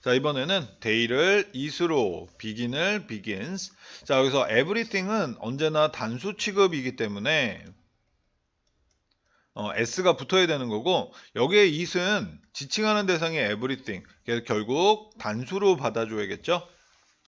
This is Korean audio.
자 이번에는 day를 is로, begin을 begins 자 여기서 everything은 언제나 단수 취급이기 때문에 어, s가 붙어야 되는 거고 여기에 i s 은 지칭하는 대상이 everything 그래서 결국 단수로 받아줘야겠죠